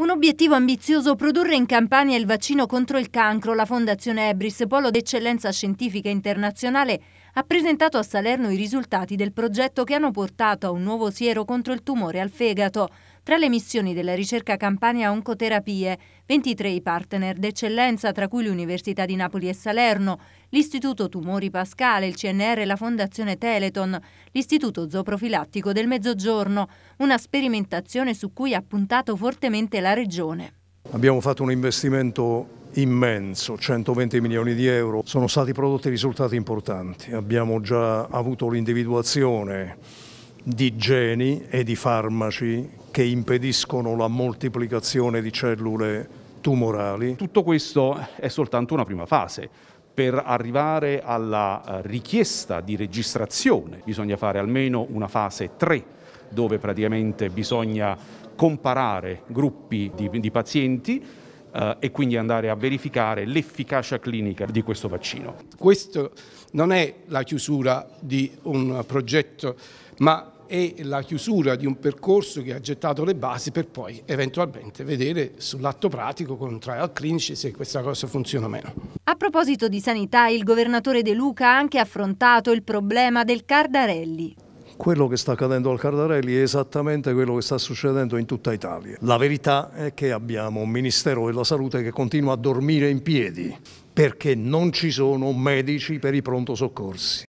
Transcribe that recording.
Un obiettivo ambizioso produrre in Campania il vaccino contro il cancro. La Fondazione Ebris, polo d'eccellenza scientifica internazionale, ha presentato a Salerno i risultati del progetto che hanno portato a un nuovo siero contro il tumore al fegato. Tra le missioni della ricerca Campania Oncoterapie, 23 i partner d'eccellenza, tra cui l'Università di Napoli e Salerno, l'Istituto Tumori Pascale, il CNR, e la Fondazione Teleton, l'Istituto Zooprofilattico del Mezzogiorno, una sperimentazione su cui ha puntato fortemente la Regione. Abbiamo fatto un investimento immenso, 120 milioni di euro, sono stati prodotti risultati importanti, abbiamo già avuto l'individuazione di geni e di farmaci che impediscono la moltiplicazione di cellule tumorali. Tutto questo è soltanto una prima fase. Per arrivare alla eh, richiesta di registrazione bisogna fare almeno una fase 3 dove praticamente bisogna comparare gruppi di, di pazienti Uh, e quindi andare a verificare l'efficacia clinica di questo vaccino. Questo non è la chiusura di un progetto, ma e la chiusura di un percorso che ha gettato le basi per poi eventualmente vedere sull'atto pratico con trial clinici se questa cosa funziona o meno. A proposito di sanità, il governatore De Luca ha anche affrontato il problema del Cardarelli quello che sta accadendo al Cardarelli è esattamente quello che sta succedendo in tutta Italia. La verità è che abbiamo un Ministero della Salute che continua a dormire in piedi perché non ci sono medici per i pronto soccorsi.